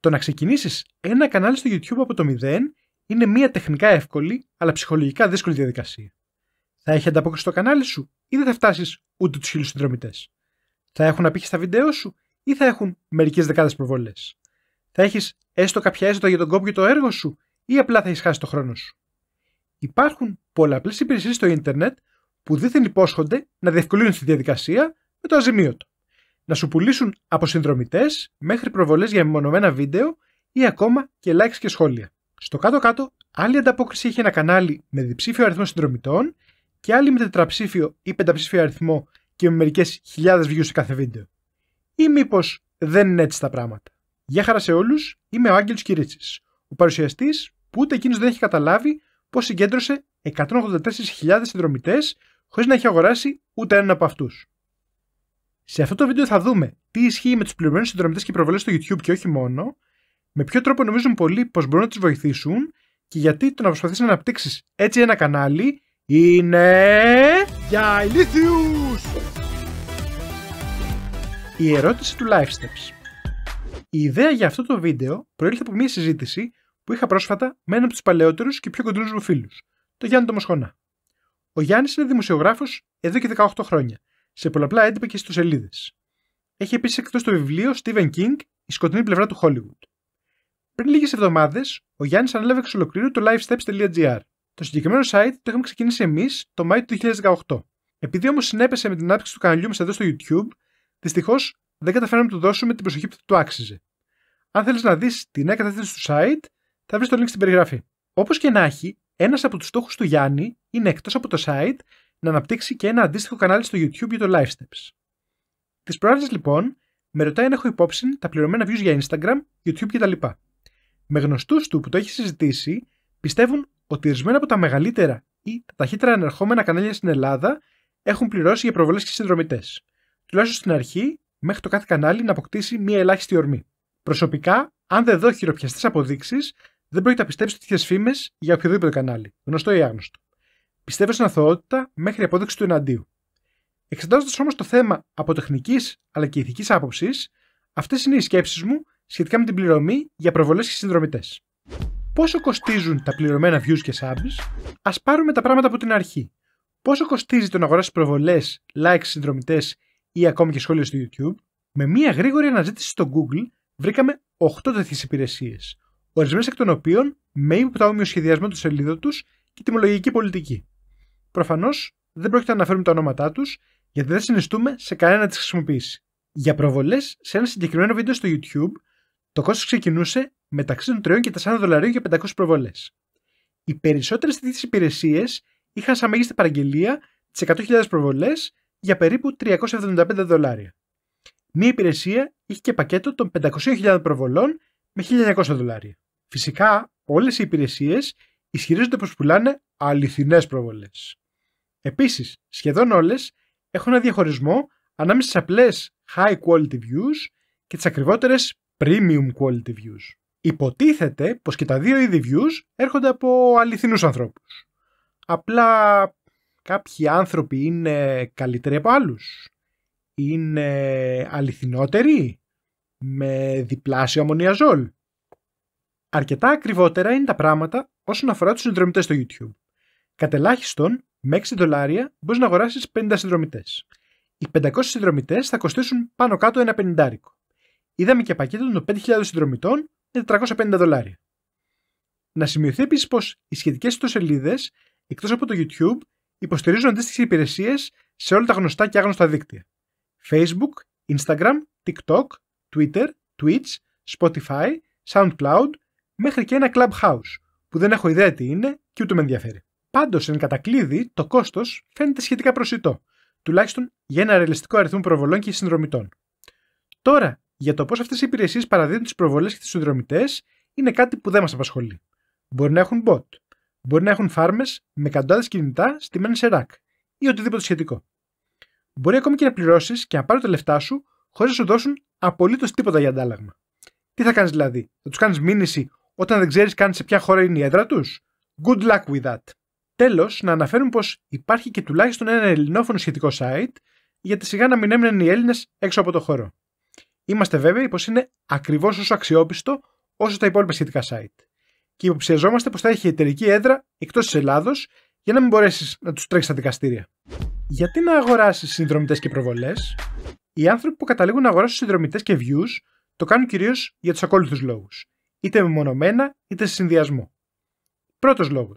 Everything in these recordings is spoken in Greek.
Το να ξεκινήσεις ένα κανάλι στο YouTube από το μηδέν είναι μια τεχνικά εύκολη αλλά ψυχολογικά δύσκολη διαδικασία. Θα έχει ανταπόκριση στο κανάλι σου ή δεν θα φτάσεις ούτε τους χίλιους συνδρομητές. Θα έχουν απήχη στα βίντεο σου ή θα έχουν μερικές δεκάδες προβολές. Θα έχεις έστω κάποια έσοδα για τον κόπο το έργο σου ή απλά θα έχεις χάσει το χρόνο σου. Υπάρχουν πολλαπλές υπηρεσίες στο ίντερνετ που δίθεν υπόσχονται να διευκολύνουν τη διαδικασία με το αζημίωτο να σου πουλήσουν από συνδρομητές μέχρι προβολές για μεμονωμένα βίντεο ή ακόμα και likes και σχόλια. Στο κάτω-κάτω, άλλη ανταπόκριση έχει ένα κανάλι με διψήφιο αριθμό συνδρομητών και άλλη με τετραψήφιο ή πενταψήφιο αριθμό και με μερικές χιλιάδες views σε κάθε βίντεο. Ή μήπως δεν είναι έτσι τα πράγματα. Γεια χαρά σε όλους, είμαι ο Άγγελος Κυρίτσι, ο παρουσιαστής που ούτε εκείνος δεν έχει καταλάβει πώς συγκέντρωσε 184.000 συνδρομητές χωρίς να έχει αγοράσει ούτε έναν από αυτούς. Σε αυτό το βίντεο θα δούμε τι ισχύει με τους πληρωμένους συνδρομητές και προβολέ στο YouTube και όχι μόνο, με ποιο τρόπο νομίζουν πολλοί πως μπορούν να τους βοηθήσουν και γιατί το να προσπαθεί να αναπτύξεις έτσι ένα κανάλι είναι. για ηλίθιους! Η ερώτηση του Life Η ιδέα για αυτό το βίντεο προήλθε από μια συζήτηση που είχα πρόσφατα με έναν από τους παλαιότερους και πιο κοντινούς μου φίλους, τον Γιάννη Τομοσχονά. Ο Γιάννης είναι δημοσιογράφος εδώ και 18 χρόνια σε πολλαπλά έντυπα και στους σελίδες. Έχει επίσης εκτός το βιβλίο Stephen King, Η σκοτεινή πλευρά του Hollywood. Πριν λίγες εβδομάδες, ο Γιάννης ανέλαβε εξ ολοκλήρου το lifesteps.gr, Το συγκεκριμένο site το είχαμε ξεκινήσει εμείς το Μάιο του 2018. Επειδή όμως συνέπεσε με την ανάπτυξη του καναλιού μας εδώ στο YouTube, δυστυχώς δεν καταφέραμε να του δώσουμε την προσοχή που του άξιζε. Αν θέλεις να δεις τη νέα κατεύθυνση του site, θα βρεις το link στην περιγραφή. Όπως και να έχει, ένας από τους στόχους του Γιάννη είναι εκτός από το site να αναπτύξει και ένα αντίστοιχο κανάλι στο YouTube για το Live Steps. Τις προάλλες λοιπόν, με ρωτάει αν έχω υπόψη τα πληρωμένα views για Instagram, YouTube κτλ. Με γνωστούς του που το έχει συζητήσει, πιστεύουν ότι ορισμένα από τα μεγαλύτερα ή τα ταχύτερα ανερχόμενα κανάλια στην Ελλάδα έχουν πληρώσει για προβολές και συνδρομητές. Τουλάχιστον στην αρχή, μέχρι το κάθε κανάλι να αποκτήσει μία ελάχιστη ορμή. Προσωπικά, αν δεν δω χειροπιαστές αποδείξεις, δεν πρόκειται να πιστέψει τέτοιες φήμες για οποιοδήποτε κανάλι, γνωστό ή άγνωστο πιστεύω στην αθωότητα μέχρι απόδειξη του εναντίου. Εξετάζοντας όμως το θέμα από τεχνικής αλλά και ηθικής άποψης, αυτές είναι οι σκέψεις μου σχετικά με την πληρωμή για προβολές και συνδρομητές. Πόσο κοστίζουν τα πληρωμένα views και subs, ας πάρουμε τα πράγματα από την αρχή. Πόσο κοστίζει το να αγοράσεις προβολές, likes, συνδρομητές ή ακόμη και σχόλια στο YouTube, με μία γρήγορη αναζήτηση στο Google βρήκαμε 8 τέτοιες υπηρεσίες, ορισμένες εκ των οποίων με ύποπτα όμοιο σχεδιασμό του σελίδου τους και τιμολογική πολιτική. Προφανώς δεν πρόκειται να αναφέρουμε τα ονόματά τους, γιατί δεν συνιστούμε σε κανένα τις χρησιμοποιήσει. Για προβολές σε ένα συγκεκριμένο βίντεο στο YouTube, το κόστος ξεκινούσε μεταξύ των 3 και 4 δολαρίων για 500 προβολές. Οι περισσότερες τέτοιες υπηρεσίες είχαν σαν μέγιστη παραγγελία τις 100.000 προβολές για περίπου 375 δολάρια. Μία υπηρεσία είχε και πακέτο των 500.000 προβολών με 1.900 δολάρια. Φυσικά, όλες οι υπηρεσίες ισχυρίζονται πως πουλάνε αληθινές προβολές. Επίσης, σχεδόν όλες έχουν ένα διαχωρισμό ανάμεσα στι απλές high quality views και τις ακριβότερες premium quality views. Υποτίθεται πως και τα δύο είδη views έρχονται από αληθινούς ανθρώπους. Απλά κάποιοι άνθρωποι είναι καλύτεροι από άλλους. Είναι αληθινότεροι με διπλάσιο αμμονιαζόλ. Αρκετά ακριβότερα είναι τα πράγματα όσον αφορά τους συνδρομητές στο YouTube ελάχιστον, με 6 δολάρια μπορείς να αγοράσεις 50 συνδρομητές. Οι 500 συνδρομητές θα κοστίσουν πάνω κάτω ένα πενιντάρικο. Είδαμε και πακέτο των 5.000 συνδρομητών με 450 δολάρια. Να σημειωθεί επίσης πως οι σχετικές ιστοσελίδες, εκτός από το YouTube, υποστηρίζουν αντίστοιχες υπηρεσίες σε όλα τα γνωστά και άγνωστα δίκτυα. Facebook, Instagram, TikTok, Twitter, Twitch, Spotify, SoundCloud, μέχρι και ένα Clubhouse, που δεν έχω ιδέα τι είναι και ούτε με ενδιαφέρει. Πάντως, εν κατακλείδη, το κόστος φαίνεται σχετικά προσιτό, τουλάχιστον για ένα ρεαλιστικό αριθμό προβολών και συνδρομητών. Τώρα, για το πώς αυτές οι υπηρεσίες παραδίδουν τις προβολές και του συνδρομητές είναι κάτι που δεν μας απασχολεί. Μπορεί να έχουν bot, μπορεί να έχουν φάρμες με εκατοντάδες κινητά στημένε σε rack ή οτιδήποτε σχετικό. Μπορεί ακόμη και να πληρώσεις και να πάρει τα λεφτά σου χωρίς να σου δώσουν απολύτως τίποτα για αντάλλαγμα. Τι θα κάνεις δηλαδή, θα τους κάνεις μήνυση όταν δεν ξέρεις καν σε ποια χώρα είναι η έδρα τους. Good luck with that. Τέλος, να αναφέρουν πως υπάρχει και τουλάχιστον ένα ελληνόφωνο σχετικό site, γιατί σιγά να μην έμειναν οι Έλληνες έξω από το χώρο. Είμαστε βέβαιοι πως είναι ακριβώς όσο αξιόπιστο όσο τα υπόλοιπα σχετικά site. Και υποψιαζόμαστε πως θα έχει εταιρική έδρα εκτός της Ελλάδος για να μην μπορέσεις να τους τρέξεις στα δικαστήρια. Γιατί να αγοράσεις συνδρομητές και προβολές, Οι άνθρωποι που καταλήγουν να αγοράσουν συνδρομητές και views το κάνουν κυρίως για τους ακόλουθους λόγους. Είτε μεμονωμένα είτε σε συνδυασμό. Πρώτο λόγο.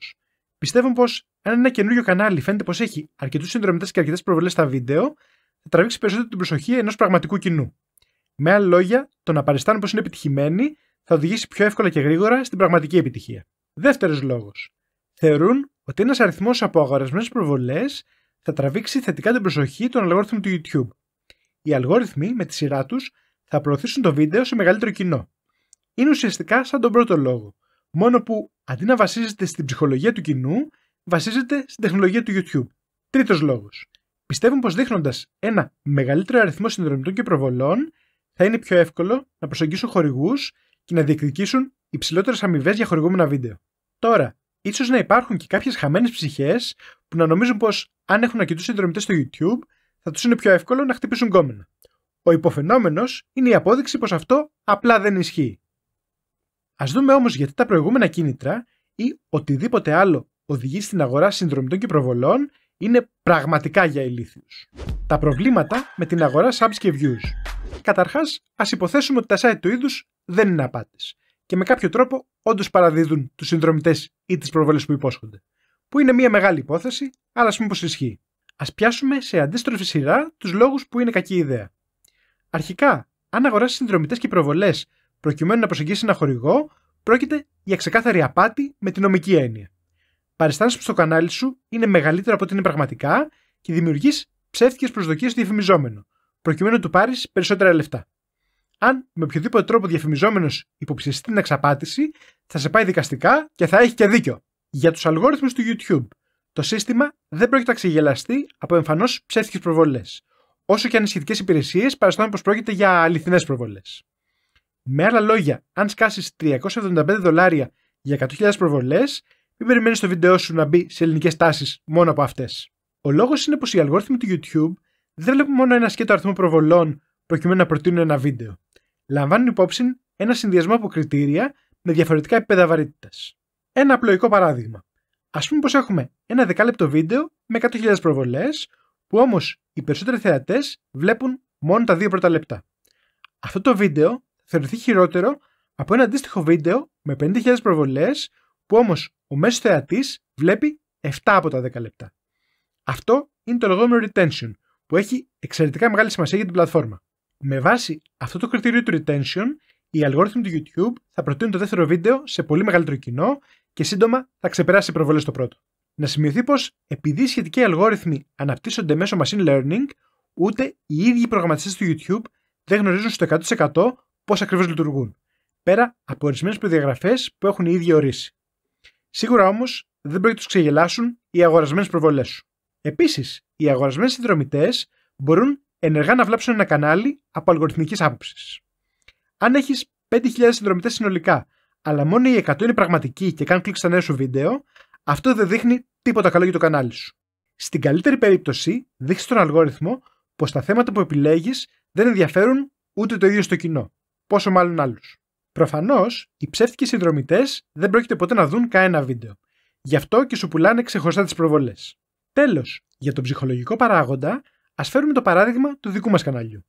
Πιστεύω πως αν ένα καινούριο κανάλι φαίνεται πως έχει αρκετούς συνδρομητές και αρκετές προβολές στα βίντεο, θα τραβήξει περισσότερο την προσοχή ενός πραγματικού κοινού. Με άλλα λόγια, το να παριστάνουν πως είναι επιτυχημένοι θα οδηγήσει πιο εύκολα και γρήγορα στην πραγματική επιτυχία. Δεύτερος λόγος. Θεωρούν ότι ένας αριθμός από αγορασμένες προβολές θα τραβήξει θετικά την προσοχή των αλγόριθμων του YouTube. Οι αλγόριθμοι, με τη σειρά τους, θα προωθήσουν το βίντεο σε μεγαλύτερο κοινό. Είναι ουσιαστικά σαν τον πρώτο λόγο μόνο που αντί να βασίζεται στην ψυχολογία του κοινού, βασίζεται στην τεχνολογία του YouTube. Τρίτος λόγος. Πιστεύουν πως δείχνοντας ένα μεγαλύτερο αριθμό συνδρομητών και προβολών, θα είναι πιο εύκολο να προσεγγίσουν χορηγούς και να διεκδικήσουν υψηλότερες αμοιβές για χορηγούμενα βίντεο. Τώρα, ίσως να υπάρχουν και κάποιες χαμένες ψυχές που να νομίζουν πως αν έχουν αρκετούς συνδρομητές στο YouTube, θα τους είναι πιο εύκολο να χτυπήσουν κόμενα. Ο υποφαινόμενος είναι η απόδειξη πως αυτό απλά δεν ισχύει. Ας δούμε όμως γιατί τα προηγούμενα κίνητρα ή οτιδήποτε άλλο οδηγεί στην αγορά συνδρομητών και προβολών είναι πραγματικά για ηλίθιους. Τα προβλήματα με την αγορά subs και views. Καταρχάς, ας υποθέσουμε ότι τα site του είδους δεν είναι απάτης και με κάποιο τρόπο όντως παραδίδουν τους συνδρομητές ή τις προβολές που υπόσχονται. Που είναι μια μεγάλη υπόθεση, αλλά ας πούμε πως ισχύει. Ας πιάσουμε σε αντίστροφη σειρά τους λόγους που είναι κακή ιδέα. Αρχικά, αν αγοράσεις συνδρομητές και προβολές προκειμένου να προσεγγίσει ένα χορηγό, πρόκειται για ξεκάθαρη απάτη με την νομική έννοια. Παριστάνει που στο κανάλι σου είναι μεγαλύτερο από ό,τι είναι πραγματικά και δημιουργείς ψεύτικες προσδοκίες στο διαφημιζόμενο, προκειμένου να του πάρεις περισσότερα λεφτά. Αν με οποιοδήποτε τρόπο διαφημιζόμενος υποψιαστεί την εξαπάτηση, θα σε πάει δικαστικά και θα έχει και δίκιο. Για τους αλγόριθμους του YouTube, το σύστημα δεν πρόκειται να ξεγελαστεί από εμφανώς ψεύτικες προβολές, όσο και αν οι σχετικές υπηρεσίες παραστάνουν πως πρόκειται για αληθινές προβολές. Με άλλα λόγια, αν σκάσεις 375 δολάρια για 100.000 προβολές, μην περιμένεις το βίντεο σου να μπει σε ελληνικές τάσεις μόνο από αυτές. Ο λόγος είναι πως οι αλγόριθμοι του YouTube δεν βλέπουν μόνο ένα σκέτο αριθμό προβολών προκειμένου να προτείνουν ένα βίντεο. Λαμβάνουν υπόψη ένα συνδυασμό από κριτήρια με διαφορετικά επίπεδα βαρύτητας. Ένα απλοϊκό παράδειγμα. Ας πούμε πως έχουμε ένα δεκάλεπτο βίντεο με 100.000 προβολές, που όμως οι περισσότεροι θεατές βλέπουν μόνο τα δύο πρώτα λεπτά. Αυτό το βίντεο θεωρηθεί χειρότερο από ένα αντίστοιχο βίντεο με 50.000 προβολές που όμως ο μέσος θεατής βλέπει 7 από τα 10 λεπτά. Αυτό είναι το λεγόμενο retention που έχει εξαιρετικά μεγάλη σημασία για την πλατφόρμα. Με βάση αυτό το κριτήριο του retention, οι αλγόριθμοι του YouTube θα προτείνουν το δεύτερο βίντεο σε πολύ μεγαλύτερο κοινό και σύντομα θα ξεπεράσει οι προβολέ το πρώτο. Να σημειωθεί πως επειδή οι σχετικοί αλγόριθμοι αναπτύσσονται μέσω machine learning, ούτε οι ίδιοι προγραμματιστές του YouTube δεν γνωρίζουν στο 100% πώς ακριβώς λειτουργούν, πέρα από ορισμένες προδιαγραφές που έχουν οι ίδιοι ορίσει. Σίγουρα όμως δεν πρέπει να τους ξεγελάσουν οι αγορασμένες προβολές σου. Επίσης, οι αγορασμένοι συνδρομητές μπορούν ενεργά να βλάψουν ένα κανάλι από αλγοριθμικής άποψης. Αν έχεις 5.000 συνδρομητές συνολικά, αλλά μόνο οι 100 είναι πραγματικοί και κάνουν κλικ στα νέα σου βίντεο, αυτό δεν δείχνει τίποτα καλό για το κανάλι σου. Στην καλύτερη περίπτωση, δείχνει στον αλγόριθμο πως τα θέματα που επιλέγεις δεν ενδιαφέρουν ούτε το ίδιο στο κοινό πόσο μάλλον άλλους. Προφανώς, οι ψεύτικοι συνδρομητές δεν πρόκειται ποτέ να δουν κανένα βίντεο. Γι' αυτό και σου πουλάνε ξεχωριστά τις προβολές. Τέλος, για τον ψυχολογικό παράγοντα, ας φέρουμε το παράδειγμα του δικού μας καναλιού.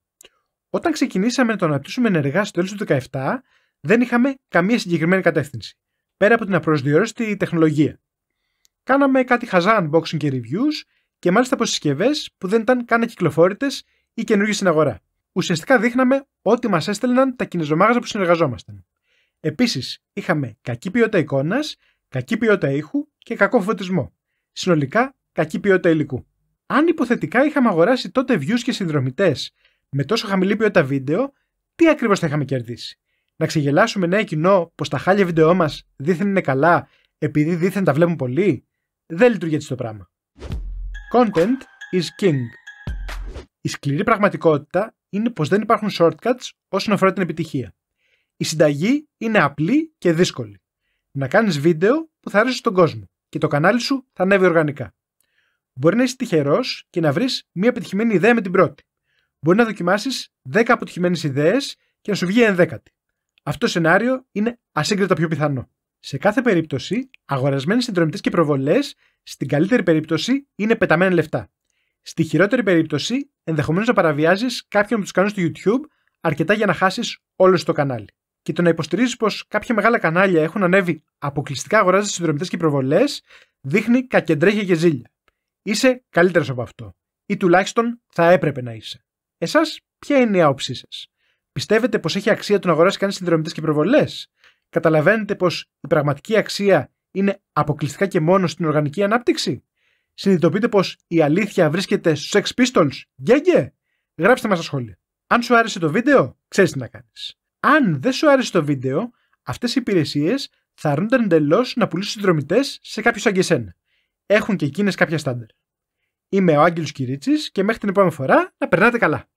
Όταν ξεκινήσαμε να το αναπτύσσουμε ενεργά στο τέλος του 2017, δεν είχαμε καμία συγκεκριμένη κατεύθυνση, πέρα από την απροσδιορίστη τεχνολογία. Κάναμε κάτι χαζά unboxing και reviews και μάλιστα από συσκευές που δεν ήταν καν κυκλοφόρητε ή καινούργιες στην αγορά ουσιαστικά δείχναμε ό,τι μας έστελναν τα κινηζομάγαζα που συνεργαζόμασταν. Επίσης, είχαμε κακή ποιότητα εικόνας, κακή ποιότητα ήχου και κακό φωτισμό. Συνολικά, κακή ποιότητα υλικού. Αν υποθετικά είχαμε αγοράσει τότε views και συνδρομητές με τόσο χαμηλή ποιότητα βίντεο, τι ακριβώς θα είχαμε κερδίσει. Να ξεγελάσουμε νέο κοινό πως τα χάλια βίντεό μας δίθεν είναι καλά επειδή δίθεν τα βλέπουν πολύ, Δεν λειτουργεί έτσι το πράγμα. Content is king. Η σκληρή πραγματικότητα είναι πως δεν υπάρχουν shortcuts όσον αφορά την επιτυχία. Η συνταγή είναι απλή και δύσκολη. Να κάνεις βίντεο που θα αρέσει στον κόσμο και το κανάλι σου θα ανέβει οργανικά. Μπορεί να είσαι τυχερός και να βρεις μια επιτυχημένη ιδέα με την πρώτη. Μπορεί να δοκιμάσεις 10 αποτυχημένες ιδέες και να σου βγει ενδέκατη. Αυτό το σενάριο είναι ασύγκριτα πιο πιθανό. Σε κάθε περίπτωση, αγορασμένες συνδρομητές και προβολές, στην καλύτερη περίπτωση, είναι πεταμένα λεφτά. Στη χειρότερη περίπτωση, ενδεχομένως να παραβιάζεις κάποιον από του κανόνε του YouTube αρκετά για να χάσεις όλο το κανάλι. Και το να υποστηρίζεις πως κάποια μεγάλα κανάλια έχουν ανέβει αποκλειστικά αγοράζοντας συνδρομητές και προβολέ, δείχνει κακεντρέχεια και ζήλια. Είσαι καλύτερος από αυτό. Ή τουλάχιστον θα έπρεπε να είσαι. Εσάς, ποια είναι η άποψή σας. Πιστεύετε πως έχει αξία το να αγοράσει κανείς συνδρομητές και προβολέ. Καταλαβαίνετε πως η πραγματική αξία είναι αποκλειστικά και μόνο στην οργανική ανάπτυξη. Συνειδητοποιείτε πως η αλήθεια βρίσκεται στους Sex Pistols. Γέγε! Γράψτε μας στα σχόλια. Αν σου άρεσε το βίντεο, ξέρεις τι να κάνεις. Αν δεν σου άρεσε το βίντεο, αυτές οι υπηρεσίες θα αρνούνταν εντελώς να πουλήσουν συνδρομητές σε κάποιους σαν και εσένα. Έχουν και εκείνες κάποια στάντερ. Είμαι ο Άγγελος Κυρίτσης και μέχρι την επόμενη φορά να περνάτε καλά.